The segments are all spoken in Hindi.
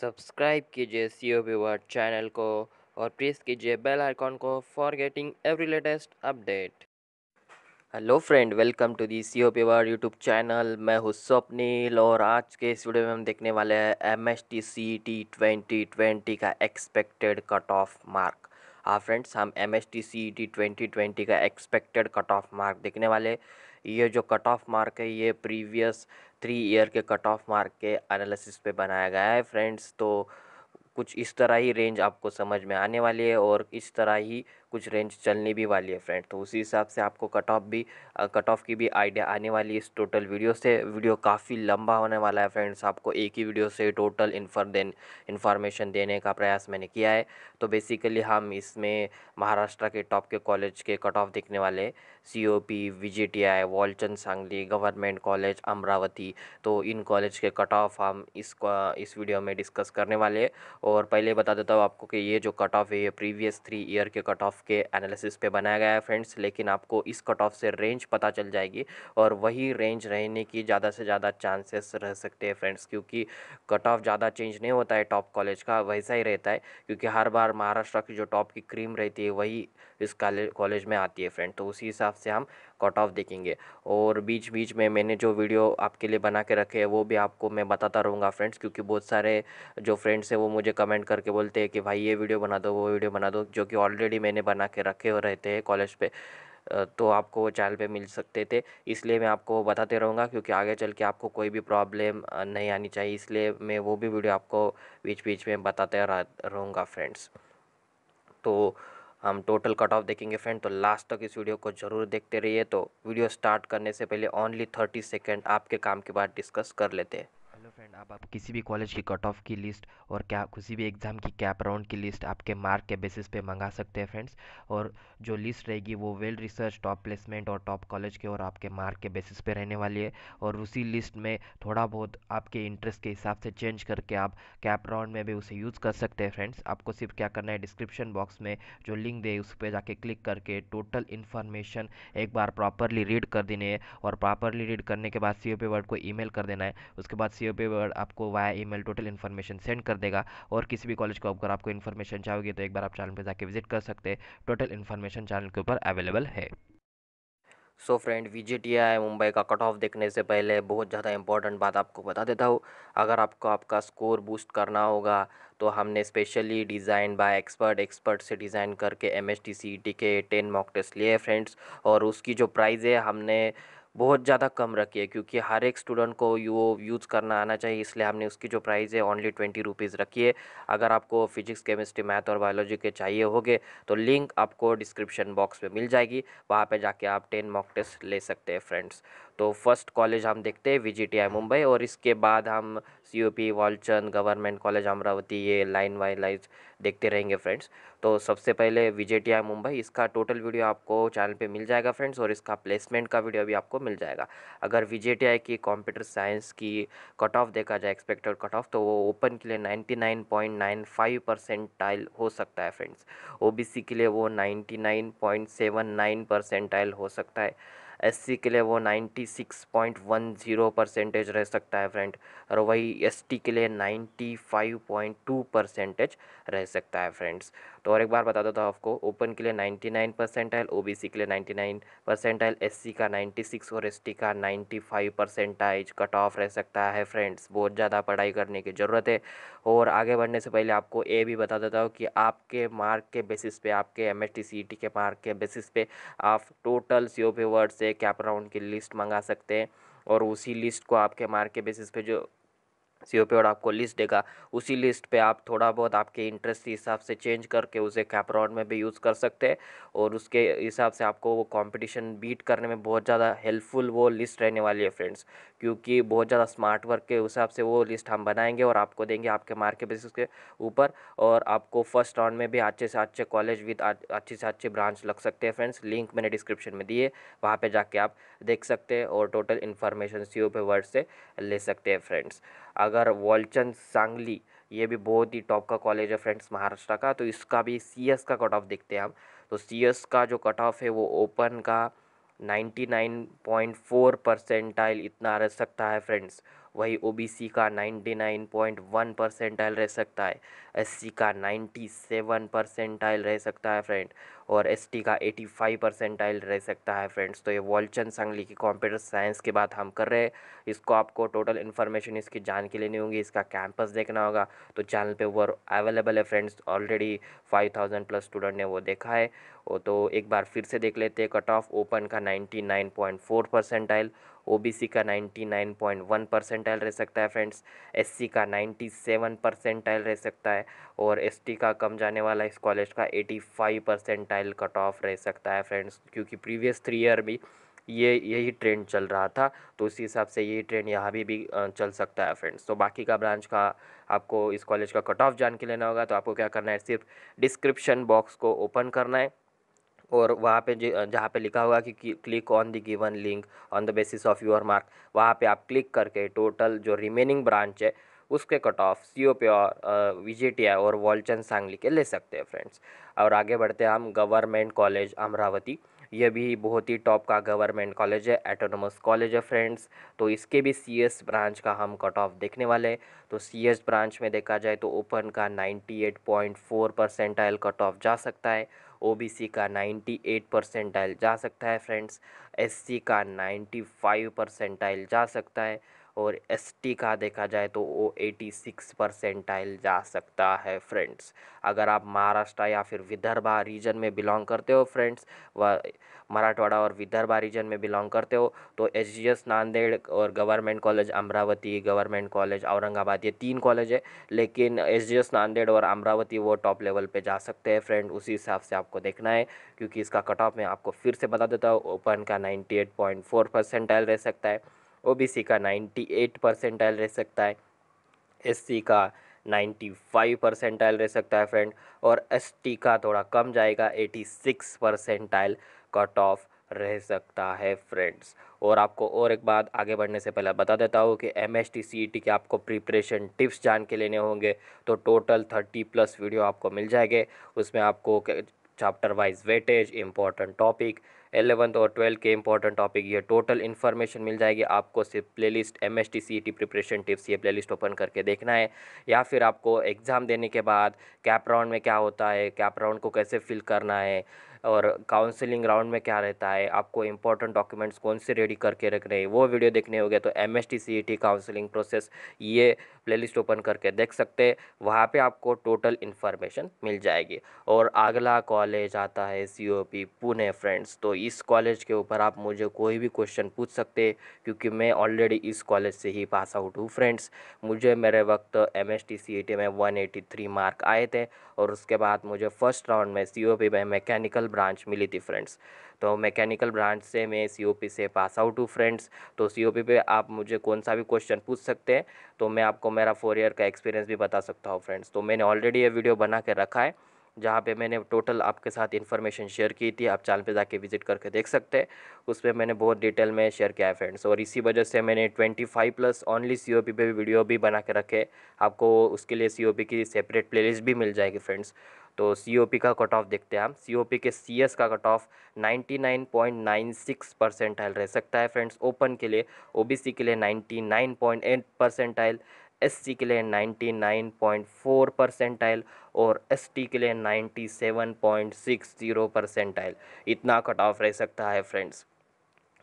सब्सक्राइब कीजिए सी ओ वर्ड चैनल को और प्रेस कीजिए बेल आइकॉन को for getting every latest update hello friend welcome to the C O word YouTube channel मैं हूँ स्वप्निल और आज के इस वीडियो में हम देखने वाले हैं M S T C T twenty twenty का एक्सपेक्टेड कट ऑफ मार्क हाँ फ्रेंड्स हम M S T C T twenty twenty का एक्सपेक्टेड कट ऑफ मार्क देखने वाले ये जो कट ऑफ मार्क है ये प्रीवियस थ्री ईयर के कट ऑफ मार्क के एनालिसिस पे बनाया गया है फ्रेंड्स तो कुछ इस तरह ही रेंज आपको समझ में आने वाली है और इस तरह ही कुछ रेंज चलने भी वाली है फ्रेंड तो उसी हिसाब से आपको कट ऑफ भी कट ऑफ की भी आइडिया आने वाली है इस टोटल वीडियो से वीडियो काफ़ी लंबा होने वाला है फ्रेंड्स आपको एक ही वीडियो से टोटल इन्फर देन इन्फॉर्मेशन देने का प्रयास मैंने किया है तो बेसिकली हम इसमें महाराष्ट्र के टॉप के कॉलेज के कट ऑफ देखने वाले C O P V J T I Walchand Sangli government college Amravati तो इन कॉलेज के कट ऑफ हम इस इस वीडियो में डिस्कस करने वाले और पहले बता देता हूँ आपको कि ये जो कट ऑफ है ये प्रीवियस थ्री ईयर के कट ऑफ के एनालिसिस पे बनाया गया है फ्रेंड्स लेकिन आपको इस कट ऑफ से रेंज पता चल जाएगी और वही रेंज रहने की ज़्यादा से ज़्यादा चांसेस रह सकते हैं फ्रेंड्स क्योंकि कट ऑफ ज़्यादा चेंज नहीं होता है टॉप कॉलेज का वैसा ही रहता है क्योंकि हर बार महाराष्ट्र की जो टॉप की क्रीम रहती है वही इस कॉलेज में आती है फ्रेंड तो उसी हिसाब से हम कट ऑफ देखेंगे और बीच बीच में मैंने जो वीडियो आपके लिए बना के रखे हैं वो भी आपको मैं बताता रहूँगा फ्रेंड्स क्योंकि बहुत सारे जो फ्रेंड्स हैं वो मुझे कमेंट करके बोलते हैं कि भाई ये वीडियो बना दो वो वीडियो बना दो जो कि ऑलरेडी मैंने बना के रखे हो रहते हैं कॉलेज पर तो आपको वो चैनल पे मिल सकते थे इसलिए मैं आपको बताते रहूँगा क्योंकि आगे चल के आपको कोई भी प्रॉब्लम नहीं आनी चाहिए इसलिए मैं वो भी वीडियो आपको बीच बीच में बताते रहूँगा फ्रेंड्स तो हम टोटल कट ऑफ देखेंगे फ्रेंड तो लास्ट तक इस वीडियो को जरूर देखते रहिए तो वीडियो स्टार्ट करने से पहले ओनली थर्टी सेकेंड आपके काम के बाद डिस्कस कर लेते हैं फ्रेंड अब आप किसी भी कॉलेज की कट ऑफ की लिस्ट और क्या किसी भी एग्ज़ाम की कैप राउंड की लिस्ट आपके मार्क के बेसिस पे मंगा सकते हैं फ्रेंड्स और जो लिस्ट रहेगी वो वेल रिसर्च टॉप प्लेसमेंट और टॉप कॉलेज के और आपके मार्क के बेसिस पे रहने वाली है और उसी लिस्ट में थोड़ा बहुत आपके इंटरेस्ट के हिसाब से चेंज करके आप कैप राउंड में भी उसे यूज़ कर सकते हैं फ्रेंड्स आपको सिर्फ क्या करना है डिस्क्रिप्शन बॉक्स में जो लिंक दे उस पर जाके क्लिक करके टोटल इन्फॉर्मेशन एक बार प्रॉपरली रीड कर देने है और प्रॉपरली रीड करने के बाद सी ओ वर्ड को ई कर देना है उसके बाद सी ओ पे आपको via email total information send कर देगा और किसी भी कॉलेज को अगर आपको इन्फॉर्मेशन चाहोगे तो एक बार आप चैनल पर जाके विजिट कर सकते हैं टोटल इन्फॉर्मेशन चैनल के ऊपर अवेलेबल है so friend V J T I Mumbai का कट ऑफ देखने से पहले बहुत ज़्यादा इंपॉर्टेंट बात आपको बता देता हूँ अगर आपको आपका स्कोर बूस्ट करना होगा तो हमने specially design by expert expert से डिज़ाइन करके M S T C T के टेन मॉक टेस्ट लिए फ्रेंड्स और उसकी जो प्राइज़ है हमने बहुत ज़्यादा कम रखी है क्योंकि हर एक स्टूडेंट को वो यूज़ करना आना चाहिए इसलिए हमने उसकी जो प्राइस है ओनली ट्वेंटी रुपीज़ रखी है अगर आपको फिजिक्स केमिस्ट्री मैथ और बायोलॉजी के चाहिए होगे तो लिंक आपको डिस्क्रिप्शन बॉक्स में मिल जाएगी वहाँ पर जाके आप टेन मॉक टेस्ट ले सकते हैं फ्रेंड्स तो फर्स्ट कॉलेज हम देखते हैं वी मुंबई और इसके बाद हम C O P Walchand government college Amravati ये लाइन वाई लाइन देखते रहेंगे फ्रेंड्स तो सबसे पहले वी मुंबई इसका टोटल वीडियो आपको चैनल पे मिल जाएगा फ्रेंड्स और इसका प्लेसमेंट का वीडियो भी आपको मिल जाएगा अगर वी की कंप्यूटर साइंस की कट ऑफ देखा जाए एक्सपेक्टेड कट ऑफ तो वो ओपन के लिए नाइन्टी परसेंटाइल हो सकता है फ्रेंड्स ओ के लिए वो नाइन्टी परसेंटाइल हो सकता है एससी के लिए वो ninety six point one zero percentage रह सकता है फ्रेंड और वही एसटी के लिए ninety five point two percentage रह सकता है फ्रेंड्स तो और एक बार बता देता हूँ आपको ओपन के लिए 99 परसेंटाइल ओबीसी के लिए 99 परसेंटाइल एससी का 96 और एसटी का 95 परसेंटाइज कट ऑफ रह सकता है फ्रेंड्स बहुत ज़्यादा पढ़ाई करने की ज़रूरत है और आगे बढ़ने से पहले आपको ये भी बता देता हूँ कि आपके मार्क के बेसिस पे आपके एम एस e के मार्क के बेसिस पे आप total C O P word से कैप राउंड की लिस्ट मंगा सकते हैं और उसी लिस्ट को आपके मार्क के बेसिस पे जो सी ओ पी और आपको लिस्ट देगा उसी लिस्ट पे आप थोड़ा बहुत आपके इंटरेस्ट के हिसाब से चेंज करके उसे कैपरॉन में भी यूज़ कर सकते हैं और उसके हिसाब से आपको वो कंपटीशन बीट करने में बहुत ज़्यादा हेल्पफुल वो लिस्ट रहने वाली है फ्रेंड्स क्योंकि बहुत ज़्यादा स्मार्ट वर्क के हिसाब से वो लिस्ट हम बनाएंगे और आपको देंगे आपके मार्केट बेसिस के ऊपर और आपको फर्स्ट राउंड में भी अच्छे से अच्छे कॉलेज विद अच्छे से अच्छे ब्रांच लग सकते हैं फ्रेंड्स लिंक मैंने डिस्क्रिप्शन में दिए वहाँ पर जाके आप देख सकते हैं और टोटल इन्फॉर्मेशन सी ओ पे वर्ड से ले सकते हैं फ्रेंड्स अगर वॉलचंद सांगली ये भी बहुत ही टॉप का कॉलेज है फ्रेंड्स महाराष्ट्र का तो इसका भी सी एस का कट ऑफ देखते हैं हम तो सी एस का जो कट ऑफ है वो ओपन का 99.4 परसेंटाइल इतना रह सकता है फ्रेंड्स वही ओबीसी का 99.1 परसेंटाइल रह सकता है एससी का 97 परसेंटाइल रह सकता है फ्रेंड और एसटी का 85 परसेंटाइल रह सकता है फ्रेंड्स तो ये वॉलचंद सांगली की कंप्यूटर साइंस की बात हम कर रहे हैं इसको आपको टोटल इन्फॉर्मेशन इसकी जान के लेनी होगी इसका कैंपस देखना होगा तो चैनल पे वो अवेलेबल है फ्रेंड्स ऑलरेडी 5000 प्लस स्टूडेंट ने वो देखा है तो एक बार फिर से देख लेते हैं कट ऑफ ओपन का 99.4 परसेंटाइल ओबीसी का 99.1 परसेंटाइल रह सकता है फ्रेंड्स एससी का 97 परसेंटाइल रह सकता है और एसटी का कम जाने वाला इस कॉलेज का 85 परसेंटाइल कट ऑफ रह सकता है फ्रेंड्स क्योंकि प्रीवियस थ्री ईयर भी ये यही ट्रेंड चल रहा था तो उसी हिसाब से यही ट्रेंड यहाँ भी भी चल सकता है फ्रेंड्स तो बाकी का ब्रांच का आपको इस कॉलेज का कट ऑफ जान के लेना होगा तो आपको क्या करना है सिर्फ डिस्क्रिप्शन बॉक्स को ओपन करना है और वहाँ पे जो जहाँ पे लिखा हुआ कि click on the given link on the basis of your mark वहाँ पे आप क्लिक करके टोटल जो रिमेनिंग ब्रांच है उसके cut off C O P और वी जे टी आई और वॉलचंद सांगली के ले सकते हैं फ्रेंड्स और आगे बढ़ते हैं हम गवर्नमेंट कॉलेज अमरावती ये भी बहुत ही टॉप का गवर्नमेंट कॉलेज है एटोनमस कॉलेज है फ्रेंड्स तो इसके भी सी एस ब्रांच का हम कट ऑफ देखने वाले हैं तो सी एस ब्रांच में देखा जाए तो ओपन का ninety eight point four percentile cut off जा सकता है ओबीसी का 98 परसेंटाइल जा सकता है फ्रेंड्स एससी का 95 परसेंटाइल जा सकता है और एसटी का देखा जाए तो वो 86 परसेंटाइल जा सकता है फ्रेंड्स अगर आप महाराष्ट्र या फिर विदर्भा रीजन में बिलोंग करते हो फ्रेंड्स व मराठवाड़ा और विदर्भा रीजन में बिलोंग करते हो तो एच जी एस नांदेड़ और government college Amravati government college Aurangabad ये तीन कॉलेज है लेकिन एच जी एस नांदेड़ और अमरावती वो टॉप लेवल पे जा सकते हैं फ्रेंड उसी हिसाब से आपको देखना है क्योंकि इसका कट ऑफ मैं आपको फिर से बता देता हूँ ओपन का ninety eight point four percentile रह सकता है ओबीसी का 98 परसेंटाइल रह सकता है एससी का 95 परसेंटाइल रह सकता है फ्रेंड और एसटी का थोड़ा कम जाएगा 86 परसेंटाइल कट ऑफ रह सकता है फ्रेंड्स और आपको और एक बात आगे बढ़ने से पहले बता देता हूँ कि M S T C E T के आपको प्रिपरेशन टिप्स जान के लेने होंगे तो टोटल थर्टी प्लस वीडियो आपको मिल जाएंगे उसमें आपको chapter wise weightage important topic eleventh और ट्वेल्थ के इंपॉर्टेंट टॉपिक ये टोटल इन्फॉर्मेशन मिल जाएगी आपको सिर्फ play list M S T C T preparation tips ये प्ले लिस्ट ओपन करके देखना है या फिर आपको एग्ज़ाम देने के बाद कैप राउंड में क्या होता है कैप राउंड को कैसे फिल करना है और काउंसलिंग राउंड में क्या रहता है आपको इंपॉर्टेंट डॉक्यूमेंट्स कौन से रेडी करके रखने हैं वो वीडियो देखने हो गया तो M S T C E T counselling process ये प्लेलिस्ट ओपन करके देख सकते हैं वहाँ पे आपको टोटल इन्फॉर्मेशन मिल जाएगी और अगला कॉलेज आता है C O P Pune friends तो इस कॉलेज के ऊपर आप मुझे कोई भी क्वेश्चन पूछ सकते क्योंकि मैं ऑलरेडी इस कॉलेज से ही पास आउट हूँ फ्रेंड्स मुझे मेरे वक्त M S T C E T में वन एटी थ्री मार्क आए थे और उसके बाद मुझे फर्स्ट राउंड में सी ओ पी में मैकेनिकल ब्रांच मिली थी फ्रेंड्स तो मैकेनिकल ब्रांच से मैं सी से पास आउट हूँ फ्रेंड्स तो सी पे आप मुझे कौन सा भी क्वेश्चन पूछ सकते हैं तो मैं आपको मेरा फोर ईयर का एक्सपीरियंस भी बता सकता हूँ फ्रेंड्स तो मैंने ऑलरेडी ये वीडियो बना के रखा है जहाँ पे मैंने टोटल आपके साथ इन्फॉर्मेशन शेयर की थी आप चैनल पे जाके विजिट करके देख सकते हैं उस पर मैंने बहुत डिटेल में शेयर किया है फ्रेंड्स और इसी वजह से मैंने 25 plus only C O P पे वीडियो भी बना के रखे आपको उसके लिए सी ओ पी की सेपरेट लिस्ट भी मिल जाएगी फ्रेंड्स तो सी ओ पी का कट ऑफ देखते हैं हम सी ओ पी के सी एस का cut off ninety nine point nine six percentile रह सकता है फ्रेंड्स ओपन के लिए ओ बी सी के लिए ninety nine point eight percentile S के लिए 99.4 परसेंटाइल और एस के लिए 97.60 परसेंटाइल इतना कट ऑफ रह सकता है फ्रेंड्स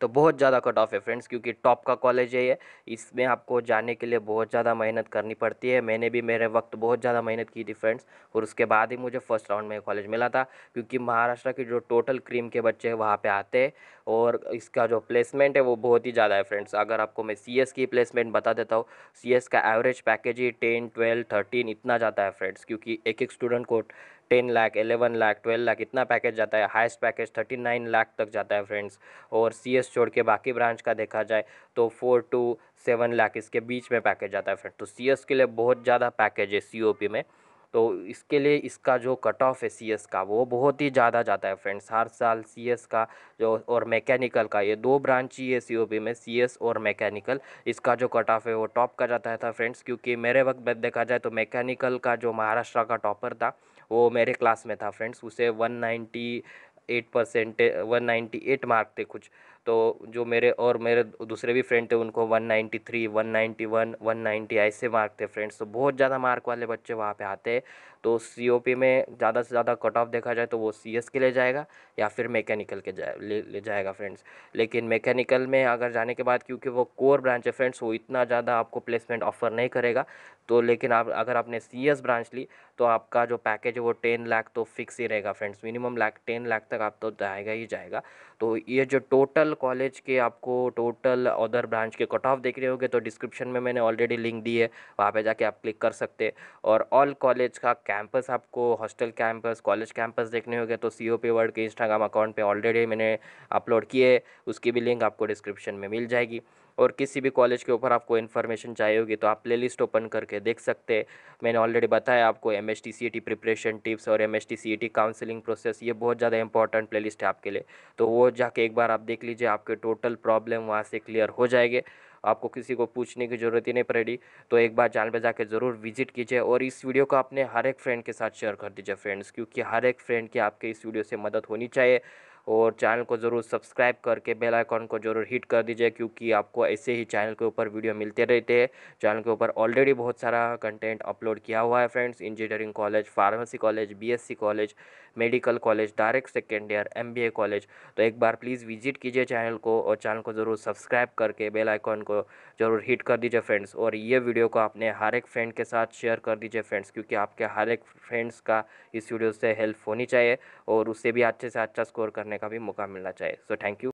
तो बहुत ज़्यादा कट ऑफ है फ्रेंड्स क्योंकि टॉप का कॉलेज है ये इसमें आपको जाने के लिए बहुत ज़्यादा मेहनत करनी पड़ती है मैंने भी मेरे वक्त बहुत ज़्यादा मेहनत की थी फ्रेंड्स और उसके बाद ही मुझे फर्स्ट राउंड में कॉलेज मिला था क्योंकि महाराष्ट्र के जो टोटल क्रीम के बच्चे हैं वहाँ पर आते हैं और इसका जो प्लेसमेंट है वो बहुत ही ज़्यादा है फ्रेंड्स अगर आपको मैं सी की प्लेसमेंट बता देता हूँ सी का एवरेज पैकेज ही टेन ट्वेल्व थर्टीन इतना जाता है फ्रेंड्स क्योंकि एक एक स्टूडेंट को ten lakh eleven lakh twelve lakh इतना पैकेज जाता है highest package thirty nine lakh तक जाता है फ्रेंड्स और सी एस छोड़ के बाकी ब्रांच का देखा जाए तो फोर टू सेवन लाख इसके बीच में पैकेज जाता है फ्रेंड तो सी एस के लिए बहुत ज़्यादा पैकेज है सी ओ पी में तो इसके लिए इसका जो कट ऑफ है सी एस का वो बहुत ही ज़्यादा जाता है फ्रेंड्स हर साल सी एस का जो और मैकेनिकल का ये दो ब्रांच ही है सी ओ पी में सी एस और मैकेनिकल इसका जो कट ऑफ है वो टॉप का जाता है था फ्रेंड्स क्योंकि मेरे वक्त देखा जाए तो मैकेनिकल का जो महाराष्ट्र का टॉपर था वो मेरे क्लास में था फ्रेंड्स उसे one ninety eight percent one ninety eight mark थे कुछ तो जो मेरे और मेरे दूसरे भी फ्रेंड थे उनको 193, 191, 190 ऐसे मार्क थे फ्रेंड्स तो बहुत ज़्यादा मार्क वाले बच्चे वहाँ पे आते हैं तो सी में ज़्यादा से ज़्यादा कट ऑफ देखा जाए तो वो सी के ले जाएगा या फिर मैकेनिकल के जाए ले, ले जाएगा फ्रेंड्स लेकिन मैकेनिकल में अगर जाने के बाद क्योंकि वो कोर ब्रांच है फ्रेंड्स वो इतना ज़्यादा आपको प्लेसमेंट ऑफर नहीं करेगा तो लेकिन आप अगर आपने सी ब्रांच ली तो आपका जो पैकेज है वो टेन लाख तो फिक्स ही रहेगा friends minimum lakh ten lakh तक आप तो जाएगा ही जाएगा तो ये जो टोटल कॉलेज के आपको टोटल अदर ब्रांच के कट ऑफ देख रहे होंगे तो डिस्क्रिप्शन में मैंने ऑलरेडी लिंक दी है वहाँ पे जाके आप क्लिक कर सकते और ऑल कॉलेज का कैंपस आपको हॉस्टल कैंपस कॉलेज कैंपस देखने होंगे तो सी ओ पी वर्ड के इंस्टाग्राम अकाउंट पर ऑलरेडी मैंने अपलोड किए उसकी भी लिंक आपको डिस्क्रिप्शन में मिल जाएगी और किसी भी कॉलेज के ऊपर आपको इन्फॉर्मेशन चाहिए होगी तो आप प्लेलिस्ट ओपन करके देख सकते हैं मैंने ऑलरेडी बताया आपको एम एस प्रिपरेशन टिप्स और एम एस काउंसिलिंग प्रोसेस ये बहुत ज़्यादा इंपॉर्टेंट प्ले है आपके लिए तो वो जाके एक बार आप देख लीजिए आपके टोटल प्रॉब्लम वहाँ से क्लियर हो जाएंगे आपको किसी को पूछने की ज़रूरत ही नहीं पड़ेगी तो एक बार चैनल पर जाकर ज़रूर विजिट कीजिए और इस वीडियो को अपने हर एक फ्रेंड के साथ शेयर कर दीजिए फ्रेंड्स क्योंकि हर एक फ्रेंड की आपके इस वीडियो से मदद होनी चाहिए और चैनल को ज़रूर सब्सक्राइब करके बेल आइकॉन को ज़रूर हिट कर दीजिए क्योंकि आपको ऐसे ही चैनल के ऊपर वीडियो मिलते रहते हैं चैनल के ऊपर ऑलरेडी बहुत सारा कंटेंट अपलोड किया हुआ है friends engineering college pharmacy college BSc college medical college direct second year M college तो एक बार प्लीज़ विजिट कीजिए चैनल को और चैनल को ज़रूर सब्सक्राइब करके बेल आइकॉन को ज़रूर हिट कर दीजिए फ्रेंड्स और ये वीडियो को अपने हर एक फ्रेंड के साथ शेयर कर दीजिए फ्रेंड्स क्योंकि आपके हर एक फ्रेंड्स का इस वीडियो से हेल्प होनी चाहिए और उससे भी अच्छे से अच्छा स्कोर करने का भी मौका मिलना चाहिए सो थैंक यू